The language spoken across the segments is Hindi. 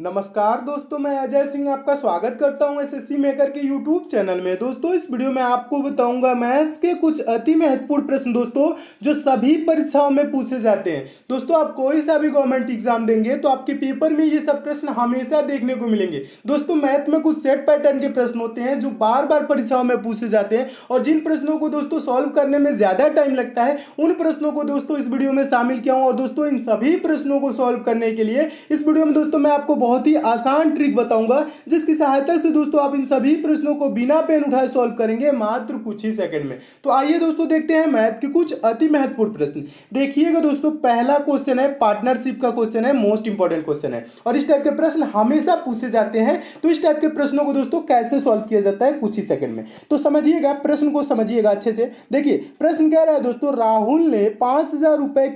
नमस्कार दोस्तों मैं अजय सिंह आपका स्वागत करता हूं एसएससी मेकर के यूट्यूब चैनल में दोस्तों इस वीडियो में आपको बताऊंगा मैथ्स के कुछ अति महत्वपूर्ण प्रश्न दोस्तों जो सभी परीक्षाओं में पूछे जाते हैं दोस्तों आप कोई सा भी गवर्नमेंट एग्जाम देंगे तो आपके पेपर में ये सब प्रश्न हमेशा देखने को मिलेंगे दोस्तों मैथ में कुछ सेट पैटर्न के प्रश्न होते हैं जो बार बार परीक्षाओं में पूछे जाते हैं और जिन प्रश्नों को दोस्तों सॉल्व करने में ज़्यादा टाइम लगता है उन प्रश्नों को दोस्तों इस वीडियो में शामिल किया हूँ और दोस्तों इन सभी प्रश्नों को सॉल्व करने के लिए इस वीडियो में दोस्तों मैं आपको बहुत ही आसान ट्रिक बताऊंगा जिसकी सहायता से दोस्तों आप इन सभी प्रश्नों को बिना पेन उठाए सॉल्व करेंगे मात्र कुछ ही सेकंड में तो आइए दोस्तों देखते हैं मैथ के कुछ अति महत्वपूर्ण प्रश्न देखिएगा दोस्तों पहला क्वेश्चन है पार्टनरशिप का क्वेश्चन है मोस्ट इंपॉर्टेंट क्वेश्चन है और इस टाइप के प्रश्न हमेशा पूछे जाते हैं तो इस टाइप के प्रश्नों को दोस्तों कैसे सॉल्व किया जाता है कुछ ही सेकंड में तो समझिएगा प्रश्न को समझिएगा अच्छे से देखिए प्रश्न कह रहा है दोस्तों राहुल ने पांच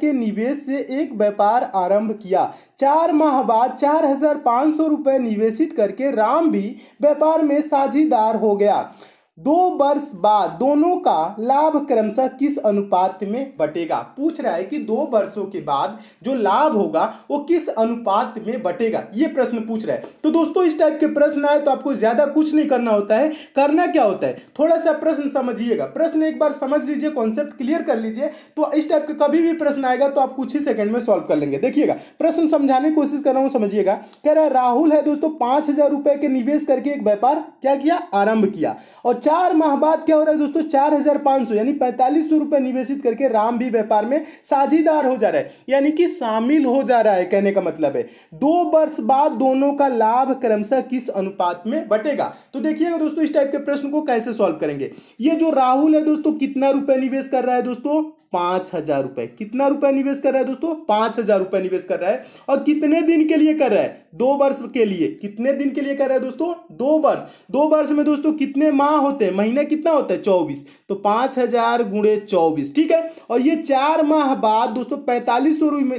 के निवेश से एक व्यापार आरंभ किया चार माह बाद चार हजार रुपए निवेशित करके राम भी व्यापार में साझीदार हो गया दो वर्ष बाद दोनों का लाभ क्रमशः किस अनुपात में बटेगा पूछ रहा है कि दो वर्षों के बाद जो लाभ होगा वो किस अनुपात में बटेगा ये प्रश्न पूछ रहा है तो दोस्तों इस टाइप के प्रश्न आए तो आपको ज्यादा कुछ नहीं करना होता है करना क्या होता है थोड़ा सा प्रश्न समझिएगा प्रश्न एक बार समझ लीजिए कॉन्सेप्ट क्लियर कर लीजिए तो इस टाइप के कभी भी प्रश्न आएगा तो आप कुछ ही सेकंड में सॉल्व कर लेंगे देखिएगा प्रश्न समझाने की कोशिश कर रहा हूँ समझिएगा कह रहा है राहुल है दोस्तों पांच हजार रुपए के निवेश करके एक व्यापार क्या किया आरंभ किया और चार माह बाद क्या हो रहा है दोस्तों चार हजार पांच सौ यानी पैंतालीस सौ रुपए निवेशित करके राम भी व्यापार में साझेदार हो जा रहा है यानी कि शामिल हो जा रहा है कहने का मतलब है दो वर्ष बाद दोनों का लाभ क्रमशः किस अनुपात में बटेगा तो देखिएगा दोस्तों इस टाइप के प्रश्न को कैसे सॉल्व करेंगे ये जो राहुल है दोस्तों कितना रुपए निवेश कर रहा है दोस्तों पांच हजार रुपए कितना रुपए निवेश कर रहा है दोस्तों पांच हजार रुपए निवेश कर रहा है और कितने दिन के लिए कर रहा है दो वर्ष के लिए कितने दिन के लिए कर रहा है दोस्तों दो वर्ष दो वर्ष में दोस्तों कितने माह होते होते हैं महीना कितना होता है चौबीस तो पाँच हजार गुणे चौबीस ठीक है और ये चार माह बाद दोस्तों पैंतालीस सौ रुपये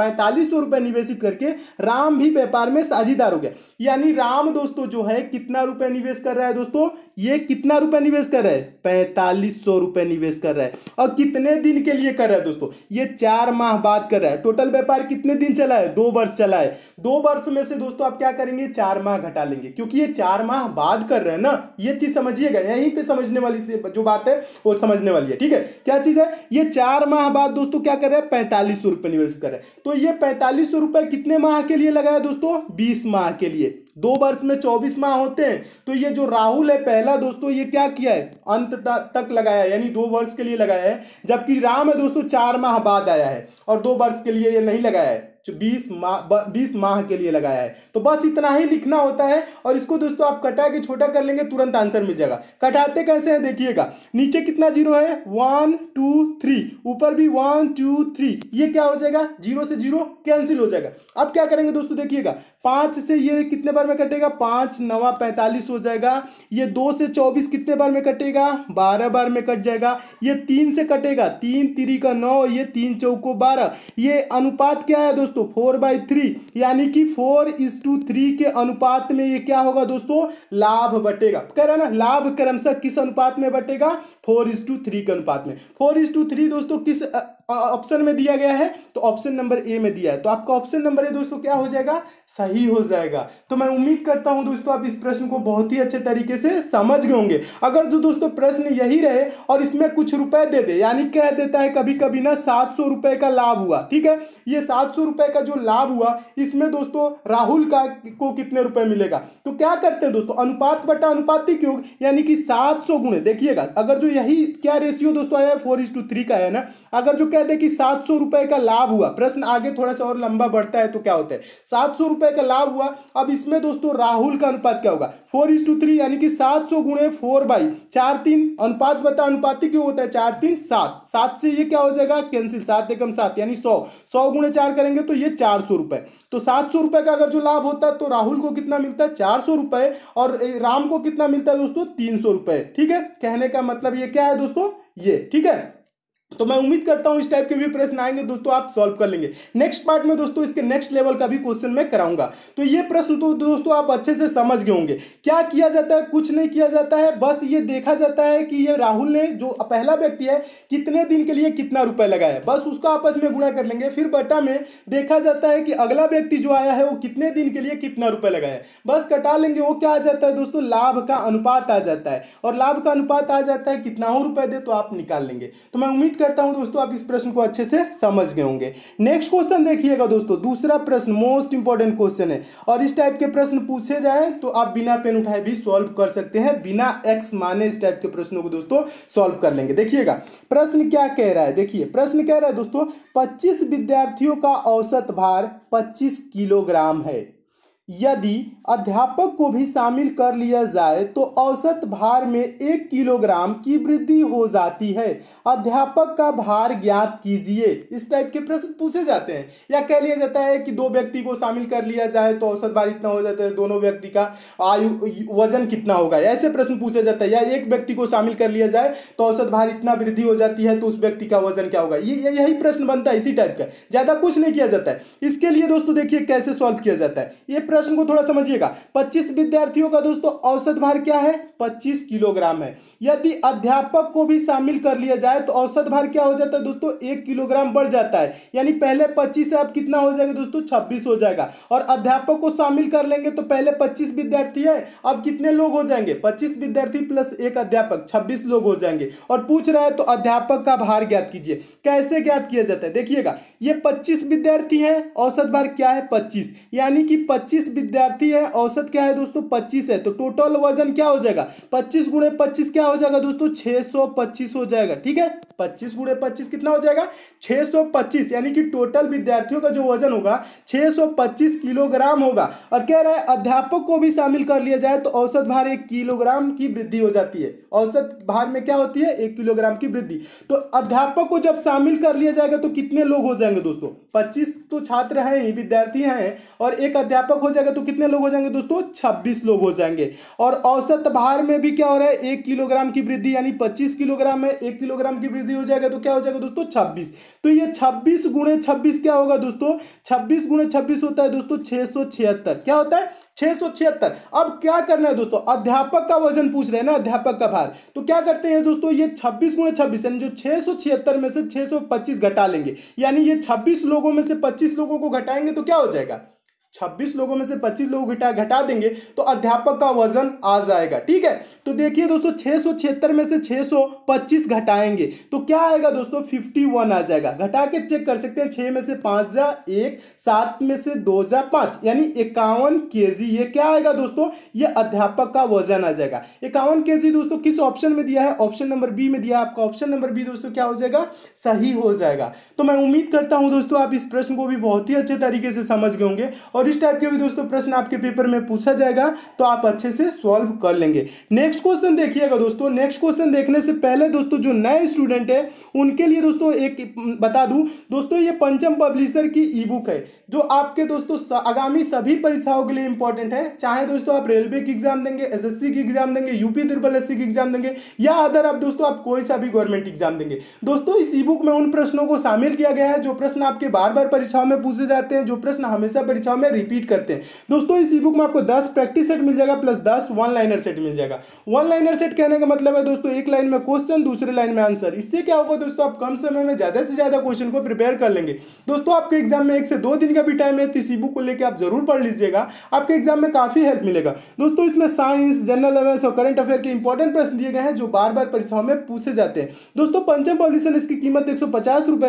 पैंतालीस सौ रुपये निवेशित करके राम भी व्यापार में साझेदार हो गया यानी राम दोस्तों जो है कितना रुपये निवेश कर रहा है दोस्तों ये कितना रुपये निवेश कर रहा है पैंतालीस सौ रुपये निवेश कर रहा है और कितने दिन के लिए कर रहा है दोस्तों ये चार माह बाद कर रहा है टोटल व्यापार कितने दिन चला है दो वर्ष चला है दो वर्ष में से दोस्तों आप क्या करेंगे चार माह घटा लेंगे क्योंकि ये चार माह बाद कर रहे हैं ना ये चीज समझिए समझिएगा यहीं पे समझने वाली से जो बात है वो समझने वाली है ठीक है क्या चीज़ है ये चार माह बाद दोस्तों क्या कर रहे हैं पैंतालीस सौ रुपये निवेश कर रहे हैं तो ये पैंतालीस सौ रुपये कितने माह के लिए लगाया दोस्तों बीस माह के लिए दो वर्ष में चौबीस माह होते हैं तो ये जो राहुल है पहला दोस्तों ये क्या किया है अंत तक लगाया है यानी दो वर्ष के लिए लगाया है जबकि राम है दोस्तों चार माह बाद आया है और दो वर्ष के लिए ये नहीं लगाया है बीस माह बीस माह के लिए लगाया है तो बस इतना ही लिखना होता है और इसको दोस्तों आप कटा के छोटा कर लेंगे तुरंत आंसर मिल जाएगा कटाते कैसे हैं देखिएगा नीचे कितना जीरो है वन टू थ्री ऊपर भी वन टू थ्री ये क्या हो जाएगा जीरो से जीरो कैंसिल हो जाएगा अब क्या करेंगे दोस्तों देखिएगा पाँच से ये कितने बार में कटेगा पाँच नवा पैंतालीस हो जाएगा ये दो से चौबीस कितने बार में कटेगा बारह बार में कट जाएगा ये तीन से कटेगा तीन तिरी का नौ ये तीन चौको बारह ये अनुपात क्या है दोस्तों दोस्तों फोर बाई थ्री यानी कि फोर इस टू थ्री के अनुपात में ये क्या होगा दोस्तों लाभ बटेगा कह रहे ना लाभ क्रमशः किस अनुपात में बटेगा फोर इस टू थ्री के अनुपात में फोर इस टू थ्री दोस्तों किस ऑप्शन में दिया गया है तो ऑप्शन नंबर ए में दिया है तो आपका ऑप्शन नंबर ए दोस्तों क्या हो जाएगा सही हो जाएगा तो मैं उम्मीद करता हूं दोस्तों आप इस प्रश्न को बहुत ही अच्छे तरीके से समझ गए होंगे अगर जो दोस्तों प्रश्न यही रहे और इसमें कुछ रुपए दे दे यानी कह देता है कभी कभी ना सात रुपए का लाभ हुआ ठीक है ये सात रुपए का जो लाभ हुआ इसमें दोस्तों राहुल का को कितने रुपए मिलेगा तो क्या करते हैं दोस्तों अनुपात बटा अनुपातिक योग यानी कि सात सौ गुणे देखिएगा अगर जो यही क्या रेशियो दोस्तों आया है फोर का है ना अगर जो क्या क्या देखिए सात सौ रुपए का लाभ हुआ प्रश्न आगे थोड़ा सा और लंबा बढ़ता है तो क्या होता है सात सौ रुपए का लाभ हुआ अब इसमें दोस्तों राहुल का अनुपात क्या होगा फोर इज टू थ्री यानी कि सात सौ गुणे फोर बाई चार तीन अनुपात बता अनुपात क्यों होता है चार तीन सात सात से ये क्या हो जाएगा कैंसिल सात एकम सात यानी सौ सौ गुणे चार करेंगे तो ये चार सौ रुपए तो सात सौ रुपए का अगर जो लाभ होता तो राहुल को कितना मिलता है चार सौ रुपए और राम को कितना मिलता है दोस्तों तीन सौ रुपए ठीक है कहने का मतलब ये क्या है दोस्तों ये ठीक है तो मैं उम्मीद करता हूं इस टाइप के भी प्रश्न आएंगे दोस्तों आप सॉल्व कर लेंगे नेक्स्ट पार्ट में दोस्तों इसके नेक्स्ट लेवल का भी क्वेश्चन मैं कराऊंगा तो ये प्रश्न तो दोस्तों आप अच्छे से समझ गए होंगे क्या किया जाता है कुछ नहीं किया जाता है बस ये देखा जाता है कि ये राहुल ने जो पहला व्यक्ति है कितने दिन के लिए कितना रुपए लगाया बस उसको आपस में गुणा कर लेंगे फिर बटा में देखा जाता है कि अगला व्यक्ति जो आया है वो कितने दिन के लिए कितना रुपए लगाया बस कटा लेंगे वो क्या आ जाता है दोस्तों लाभ का अनुपात आ जाता है और लाभ का अनुपात आ जाता है कितना हो रुपए दे तो आप निकाल लेंगे तो मैं उम्मीद करता हूं दोस्तों आप इस प्रश्न को अच्छे से समझ गए होंगे नेक्स्ट क्वेश्चन देखिएगा दोस्तों दूसरा प्रश्न मोस्ट इंपॉर्टेंट क्वेश्चन है और इस टाइप के प्रश्न पूछे जाए तो आप बिना पेन उठाए भी सॉल्व कर सकते हैं बिना एक्स माने इस टाइप के प्रश्नों को दोस्तों सॉल्व कर लेंगे देखिएगा प्रश्न क्या कह रहा है देखिए प्रश्न कह रहा है दोस्तों पच्चीस विद्यार्थियों का औसत भार पच्चीस किलोग्राम है यदि अध्यापक को भी शामिल कर लिया जाए तो औसत भार में एक किलोग्राम की वृद्धि हो जाती है अध्यापक का भार ज्ञात कीजिए इस टाइप के प्रश्न पूछे जाते हैं या कह लिया जाता है कि दो व्यक्ति को शामिल कर लिया जाए तो औसत भार इतना हो जाता है दोनों व्यक्ति का आयु वजन कितना होगा ऐसे प्रश्न पूछा जाता है या एक व्यक्ति को शामिल कर लिया जाए तो औसत भार इतना वृद्धि हो जाती है तो उस व्यक्ति का वजन क्या होगा ये यही प्रश्न बनता है इसी टाइप का ज़्यादा कुछ नहीं किया जाता है इसके लिए दोस्तों देखिए कैसे सॉल्व किया जाता है ये प्रश्न प्रश्न को थोड़ा समझिएगा 25 विद्यार्थियों का दोस्तों औसत भार क्या है 25 किलोग्राम है यदि अध्यापक को भी शामिल कर लिया जाए तो औसत भार क्या हो जाता है दोस्तों एक किलोग्राम बढ़ जाता है यानी पहले पच्चीस से अब कितना हो जाएगा दोस्तों छब्बीस हो जाएगा और अध्यापक को शामिल कर लेंगे तो पहले पच्चीस विद्यार्थी है अब कितने लोग हो जाएंगे पच्चीस विद्यार्थी प्लस एक अध्यापक छब्बीस लोग हो जाएंगे और पूछ रहा है तो अध्यापक का भार ज्ञात कीजिए कैसे ज्ञात किया जाता है देखिएगा ये पच्चीस विद्यार्थी है औसत भार क्या है पच्चीस यानी कि पच्चीस विद्यार्थी है औसत क्या है दोस्तों पच्चीस है तो टोटल वजन क्या हो जाएगा पच्चीस गुणे पच्चीस क्या हो जाएगा दोस्तों छह सौ पच्चीस हो जाएगा ठीक है पच्चीस गुणे पच्चीस कितना हो जाएगा छह सौ पच्चीस यानी कि टोटल विद्यार्थियों का जो वजन होगा छह सौ पच्चीस किलोग्राम होगा और कह रहा है अध्यापक को भी शामिल कर लिया जाए तो औसत भार एक किलोग्राम की वृद्धि हो जाती है औसत भार में क्या होती है एक किलोग्राम की वृद्धि तो अध्यापक को जब शामिल कर लिया जाएगा तो कितने लोग हो जाएंगे दोस्तों पच्चीस तो छात्र हैं विद्यार्थी हैं और एक अध्यापक हो जाएगा तो कितने लोग हो जाएंगे दोस्तों छब्बीस लोग हो जाएंगे और औसत भार में भी क्या हो रहा है एक किलोग्राम की वृद्धि यानी पच्चीस किलोग्राम में एक किलोग्राम की वृद्धि हो जाएगा तो क्या हो जाएगा दोस्तों छब्बीस तो ये छब्बीस गुणे छब्बीस क्या होगा दोस्तों छब्बीस गुणे छब्बीस होता है दोस्तों छह क्या होता है छह अब क्या करना है दोस्तों अध्यापक का वजन पूछ रहे हैं ना अध्यापक का भार तो क्या करते हैं दोस्तों ये 26 गुणे छब्बीस यानी जो छह में से 625 घटा लेंगे यानी ये 26 लोगों में से 25 लोगों को घटाएंगे तो क्या हो जाएगा छब्बीस लोगों में से 25 लोग घटा घटा देंगे तो अध्यापक का वजन आ जाएगा ठीक है तो देखिए दोस्तों छह में से 625 घटाएंगे तो क्या आएगा दोस्तों 51 आ जाएगा घटा के चेक कर सकते हैं 6 में से पाँच जा एक सात में से दो जा पाँच यानी इक्यावन के ये क्या आएगा दोस्तों ये अध्यापक का वजन आ जाएगा इक्यावन के दोस्तों किस ऑप्शन में दिया है ऑप्शन नंबर बी में दिया आपका ऑप्शन नंबर बी दोस्तों क्या हो जाएगा सही हो जाएगा तो मैं उम्मीद करता हूँ दोस्तों आप इस प्रश्न को भी बहुत ही अच्छे तरीके से समझ गए होंगे और और इस टाइप के भी दोस्तों प्रश्न आपके पेपर में पूछा जाएगा तो आप अच्छे से सॉल्व कर लेंगे नेक्स्ट क्वेश्चन देखिएगा दोस्तों नेक्स्ट क्वेश्चन देखने से पहले दोस्तों जो नए स्टूडेंट है उनके लिए दोस्तों एक बता दूं दोस्तों ये पंचम पब्लिशर की ई बुक है जो आपके दोस्तों आगामी सभी परीक्षाओं के लिए इंपॉर्टेंट है चाहे दोस्तों आप रेलवे की एग्जाम देंगे एस की एग्जाम देंगे यूपी दुर्बल एस की एग्जाम देंगे या अदर आप दोस्तों आप कोई सा भी गवर्नमेंट एग्जाम देंगे दोस्तों इस ई बुक में उन प्रश्नों को शामिल किया गया है जो प्रश्न आपके बार बार परीक्षाओं में पूछे जाते हैं जो प्रश्न हमेशा परीक्षाओं में बार रिपीट करते हैं दोस्तों इस ई बुक में आपको दस प्रैक्टिस सेट मिल जाएगा प्लस दस वन लाइनर सेट मिल जाएगा वन लाइनर सेट कहने का मतलब है दोस्तों एक लाइन में क्वेश्चन दूसरे लाइन में आंसर इससे क्या होगा दोस्तों आप कम समय में ज़्यादा से ज़्यादा क्वेश्चन को प्रिपेयर कर लेंगे दोस्तों आपके एग्जाम में एक से दो दिन का भी टाइम है तो इस ई बुक को लेकर आप जरूर पढ़ लीजिएगा आपके एग्जाम में काफ़ी हेल्प मिलेगा दोस्तों इसमें साइंस जनरल अवेयर्स और करंट अफेयर के इंपॉर्टेंट प्रश्न दिए गए हैं जो बार बार परीक्षाओं में पूछे जाते हैं दोस्तों पंचम पॉलिशन इसकी कीमत एक सौ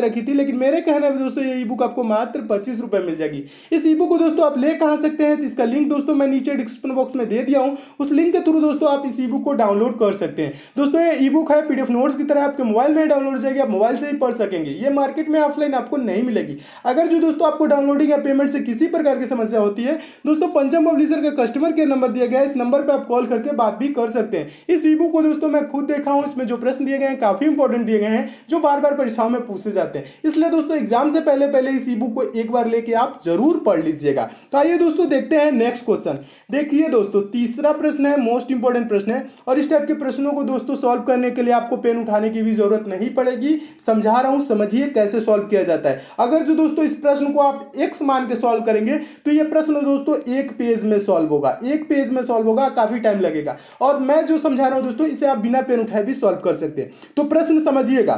रखी थी लेकिन मेरे कहने में दोस्तों ये ई बुक आपको मात्र पच्चीस रुपए मिल जाएगी इस ई बुक को दोस्तों दोस्तों आप ले कहा सकते हैं तो इसका लिंक दोस्तों मैं नीचे डिस्क्रिप्शन बॉक्स में दे दिया हूँ उस लिंक के थ्रू दोस्तों आप इस ई बुक को डाउनलोड कर सकते हैं दोस्तों ये ई बुक है पीडीएफ नोट्स की तरह आपके मोबाइल में डाउनलोड हो जाएगी आप मोबाइल से ही पढ़ सकेंगे ये मार्केट में ऑफलाइन आपको नहीं मिलेगी अगर जो दोस्तों आपको डाउनलोडिंग या पेमेंट से किसी प्रकार की समस्या होती है दोस्तों पंचम पब्लिशर का कस्टमर केयर नंबर दिया गया है इस नंबर पर आप कॉल करके बात भी कर सकते हैं इस ई बुक को दोस्तों मैं खुद देखा हूँ इसमें जो प्रश्न दिए गए हैं काफ़ी इंपॉर्टेंट दिए गए हैं जो बार बार परीक्षाओं में पूछे जाते हैं इसलिए दोस्तों एग्जाम से पहले पहले इस ई बुक को एक बार लेके आप जरूर पढ़ लीजिएगा रहेगा तो आइए दोस्तों देखते हैं नेक्स्ट क्वेश्चन देखिए दोस्तों तीसरा प्रश्न है मोस्ट इंपॉर्टेंट प्रश्न है और इस टाइप के प्रश्नों को दोस्तों सॉल्व करने के लिए आपको पेन उठाने की भी जरूरत नहीं पड़ेगी समझा रहा हूँ समझिए कैसे सॉल्व किया जाता है अगर जो दोस्तों इस प्रश्न को आप एक्स मान के सॉल्व करेंगे तो ये प्रश्न दोस्तों एक पेज में सॉल्व होगा एक पेज में सॉल्व होगा काफी टाइम लगेगा और मैं जो समझा रहा हूँ दोस्तों इसे आप बिना पेन उठाए भी सॉल्व कर सकते हैं तो प्रश्न समझिएगा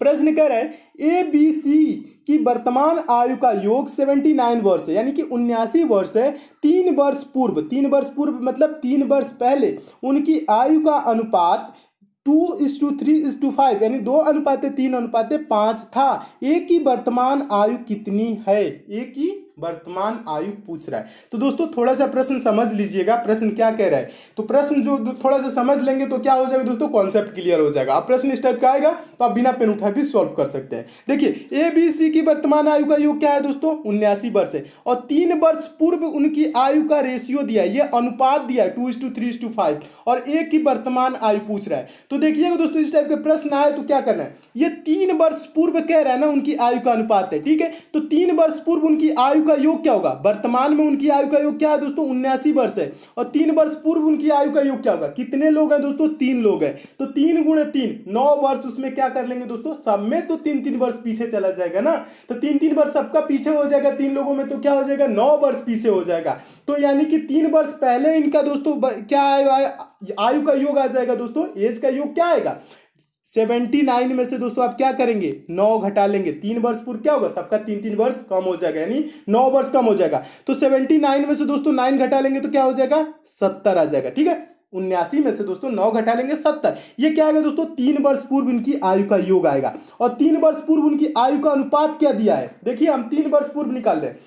प्रश्न कह रहे हैं ए बी सी की वर्तमान आयु का योग सेवेंटी नाइन वर्ष है यानी कि उन्यासी वर्ष है तीन वर्ष पूर्व तीन वर्ष पूर्व मतलब तीन वर्ष पहले उनकी आयु का अनुपात two is to three is to five यानी दो अनुपात तीन अनुपात पाँच था ए की वर्तमान आयु कितनी है ए की वर्तमान आयु पूछ रहा है तो दोस्तों थोड़ा सा प्रश्न समझ लीजिएगा प्रश्न क्या कह रहा है तो प्रश्न जो थोड़ा सा समझ लेंगे तो क्या हो जाएगा दोस्तों कॉन्सेप्ट क्लियर हो जाएगा आप प्रश्न इस टाइप का आएगा तो आप बिना पेन उठाए भी सॉल्व कर सकते हैं देखिए ए बी सी की वर्तमान आयु का योग क्या है दोस्तों उन्यासी वर्ष है और तीन वर्ष पूर्व उनकी आयु का रेशियो दिया है ये अनुपात दिया है two is to three is to five और ए की वर्तमान आयु पूछ रहा है तो देखिएगा दोस्तों इस टाइप के प्रश्न आए तो क्या करना है ये तीन वर्ष पूर्व कह रहा है ना उनकी आयु का अनुपात है ठीक है तो तीन वर्ष पूर्व उनकी आयु का योग क्या होगा वर्तमान में उनकी आयु का योग क्या है दोस्तों उन्यासी वर्ष है और तीन वर्ष पूर्व उनकी आयु का योग क्या होगा कितने लोग हैं दोस्तों तीन लोग हैं तो तीन गुण तीन नौ वर्ष उसमें क्या कर लेंगे दोस्तों सब में तो तीन तीन वर्ष पीछे चला जाएगा ना तो तीन तीन वर्ष सबका पीछे हो जाएगा तीन लोगों में तो क्या हो जाएगा नौ वर्ष पीछे हो जाएगा तो यानी कि तीन वर्ष पहले इनका दोस्तों क्या आयु का योग आ जाएगा दोस्तों एज का योग क्या आएगा सेवेंटी नाइन में से दोस्तों आप क्या करेंगे नौ घटा लेंगे तीन वर्ष पूर्व क्या होगा सबका तीन तीन वर्ष कम हो जाएगा यानी नौ वर्ष कम हो जाएगा तो सेवेंटी नाइन में से दोस्तों नाइन घटा लेंगे तो क्या हो जाएगा सत्तर आ जाएगा ठीक है उन्यासी में से दोस्तों नौ घटा लेंगे सत्तर ये क्या आएगा दोस्तों तीन वर्ष पूर्व इनकी आयु का योग आएगा और तीन वर्ष पूर्व उनकी आयु का अनुपात क्या दिया है देखिए हम तीन वर्ष पूर्व निकाल रहे हैं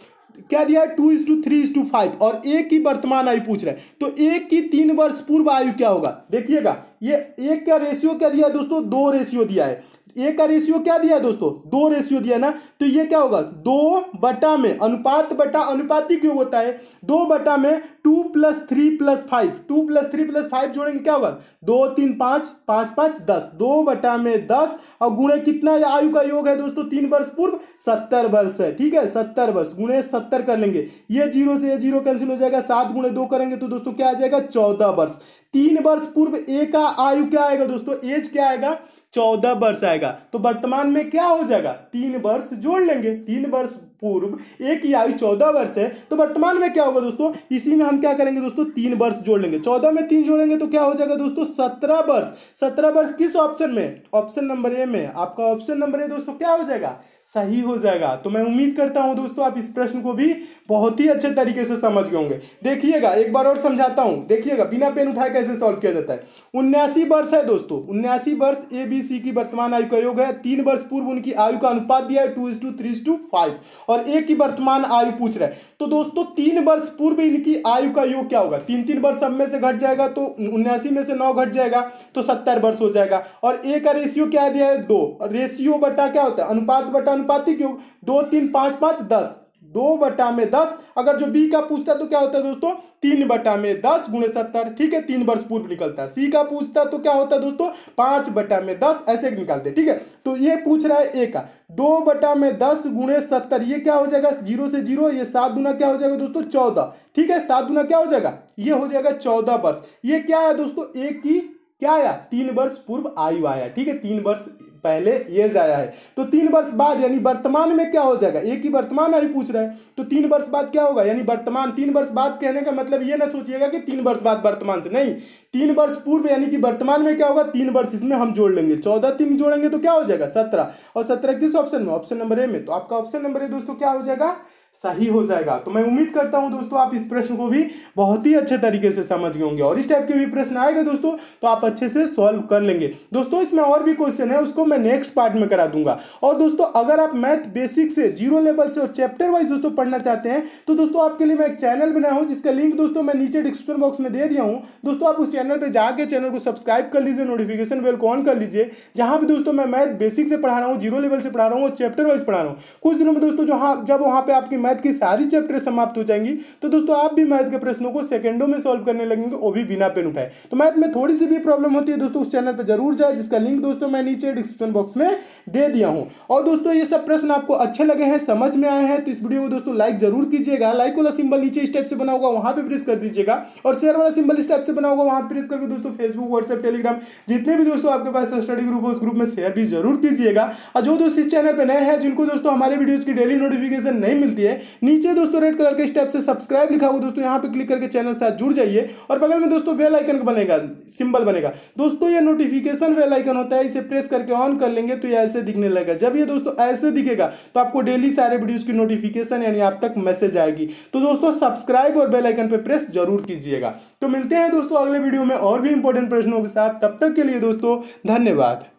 क्या दिया है two is to three is to five और एक की वर्तमान आयु पूछ रहे हैं तो एक की तीन वर्ष पूर्व आयु क्या होगा देखिएगा ये एक का रेशियो क्या दिया है दोस्तों दो रेशियो दिया है ए का रेशियो क्या दिया है दोस्तों दो रेशियो दिया ना तो ये क्या होगा दो बटा में अनुपात बटा अनुपाति क्यों होता है दो बटा में two plus three plus five two plus three plus five जोड़ेंगे क्या होगा दो तीन पाँच पाँच पाँच दस दो बटा में दस और गुणे कितना आयु का योग है दोस्तों तीन वर्ष पूर्व सत्तर वर्ष है ठीक है सत्तर वर्ष गुणे सत्तर कर लेंगे ये जीरो से ये जीरो कैंसिल हो जाएगा सात गुणे दो करेंगे तो दोस्तों क्या आ जाएगा चौदह वर्ष तीन वर्ष पूर्व ए का आयु क्या आएगा दोस्तों एज क्या आएगा चौदह वर्ष आएगा तो वर्तमान में क्या हो जाएगा तीन वर्ष जोड़ लेंगे तीन वर्ष पूर्व एक या आयु चौदह वर्ष है तो वर्तमान में क्या होगा दोस्तों इसी में हम क्या करेंगे दोस्तों तीन वर्ष जोड़ लेंगे चौदह में तीन जोड़ेंगे तो क्या हो जाएगा दोस्तों सत्रह वर्ष सत्रह वर्ष किस ऑप्शन में ऑप्शन नंबर ए में आपका ऑप्शन नंबर ए दोस्तों क्या हो जाएगा सही हो जाएगा तो मैं उम्मीद करता हूँ दोस्तों आप इस प्रश्न को भी बहुत ही अच्छे तरीके से समझ गए होंगे देखिएगा एक बार और समझाता हूँ देखिएगा बिना पेन उठाए कैसे सॉल्व किया जाता है उन्यासी वर्ष है दोस्तों उन्यासी वर्ष ए बी सी की वर्तमान आयु का योग है तीन वर्ष पूर्व उनकी आयु का अनुपात दिया है two is to three to five और ए की वर्तमान आयु पूछ रहे तो दोस्तों तीन वर्ष पूर्व इनकी आयु का योग क्या होगा तीन तीन वर्ष सब में से घट जाएगा तो उन्यासी में से नौ घट जाएगा तो सत्तर वर्ष हो जाएगा और ए का रेशियो क्या दिया है दो रेशियो बटा क्या होता है अनुपात बटा समानुपातिक क्यों दो तीन पाँच पाँच दस दो बटा में दस अगर जो बी का पूछता तो क्या होता है दोस्तों तीन बटा में दस गुणे सत्तर ठीक है तीन वर्ष पूर्व निकलता है सी का पूछता तो क्या होता है दोस्तों पांच बटा में दस ऐसे निकालते ठीक है तो ये पूछ रहा है ए का दो बटा में दस गुणे सत्तर ये क्या हो जाएगा जीरो से जीरो ये सात गुना क्या हो जाएगा दोस्तों चौदह ठीक है सात गुना क्या हो जाएगा ये हो जाएगा चौदह वर्ष ये क्या है दोस्तों ए की क्या आया तीन वर्ष पूर्व आयु आया ठीक है तीन वर्ष पहले ये जाया है तो तीन वर्ष बाद यानी वर्तमान में क्या हो जाएगा एक ही वर्तमान अभी पूछ रहा है तो तीन वर्ष बाद क्या होगा यानी वर्तमान तीन वर्ष बाद कहने का मतलब ये ना सोचिएगा कि तीन वर्ष बाद वर्तमान से नहीं तीन वर्ष पूर्व यानी कि वर्तमान में क्या होगा तीन वर्ष इसमें हम जोड़ लेंगे चौदह तीन जोड़ेंगे तो क्या हो जाएगा सत्रह और सत्रह किस ऑप्शन में ऑप्शन नंबर ए में तो आपका ऑप्शन नंबर ए दोस्तों क्या हो जाएगा सही हो जाएगा तो मैं उम्मीद करता हूं दोस्तों आप इस प्रश्न को भी बहुत ही अच्छे तरीके से समझ गए होंगे और इस टाइप के भी प्रश्न आएगा दोस्तों तो आप अच्छे से सॉल्व कर लेंगे दोस्तों इसमें और भी क्वेश्चन है उसको मैं नेक्स्ट पार्ट में करा दूंगा और दोस्तों अगर आप मैथ बेसिक से जीरो लेवल से और चैप्टर वाइज दोस्तों पढ़ना चाहते हैं तो दोस्तों आपके लिए मैं एक चैनल बनाया हूँ जिसका लिंक दोस्तों मैं नीचे डिस्क्रिप्शन बॉक्स में दे दिया हूँ दोस्तों आप उस चैनल पर जाकर चैनल को सब्सक्राइब कर लीजिए नोटिफिकेशन बेल को ऑन कर लीजिए जहाँ भी दोस्तों मैं मैथ बेसिक से पढ़ा रहा हूँ जीरो लेवल से पढ़ा रहा हूँ और चैप्टर वाइज पढ़ा रहा हूँ कुछ दिनों में दोस्तों जहाँ जब वहाँ पर आपकी मैथ की सारी चैप्टर समाप्त हो जाएंगी तो दोस्तों आप भी मैथ के प्रश्नों को सेकेंडों में सॉल्व करने लगेंगे वो भी बिना पेन उठाए तो मैथ में थोड़ी सी भी प्रॉब्लम होती है दोस्तों उस चैनल पर जरूर जाए जिसका लिंक दोस्तों मैं नीचे डिस्क्रिप्शन डिस्क्रिप्शन बॉक्स में दे दिया हूँ और दोस्तों ये सब प्रश्न आपको अच्छे लगे हैं समझ में आए हैं तो इस वीडियो को दोस्तों लाइक जरूर कीजिएगा लाइक वाला सिंबल नीचे इस टाइप से बना होगा वहाँ पर प्रेस कर दीजिएगा और शेयर वाला सिंबल इस टाइप से बना होगा वहाँ प्रेस करके दोस्तों फेसबुक व्हाट्सएप टेलीग्राम जितने भी दोस्तों आपके पास स्टडी ग्रुप है उस ग्रुप में शेयर भी जरूर कीजिएगा और जो दोस्त इस चैनल पर नए हैं जिनको दोस्तों हमारे वीडियोज़ की डेली नोटिफिकेशन नहीं मिलती है नीचे दोस्तों रेड कलर के स्टेप से सब्सक्राइब लिखा हुआ दोस्तों यहाँ पर क्लिक करके चैनल से जुड़ जाइए और बगल में दोस्तों बेल आइकन बनेगा सिंबल बनेगा दोस्तों ये नोटिफिकेशन बेल आइकन होता है इसे प्रेस करके ऑन ऑन कर लेंगे तो ये ऐसे दिखने लगेगा जब ये दोस्तों ऐसे दिखेगा तो आपको डेली सारे वीडियोज़ की नोटिफिकेशन यानी आप तक मैसेज आएगी तो दोस्तों सब्सक्राइब और बेलाइकन पर प्रेस जरूर कीजिएगा तो मिलते हैं दोस्तों अगले वीडियो में और भी इंपॉर्टेंट प्रश्नों के साथ तब तक के लिए दोस्तों धन्यवाद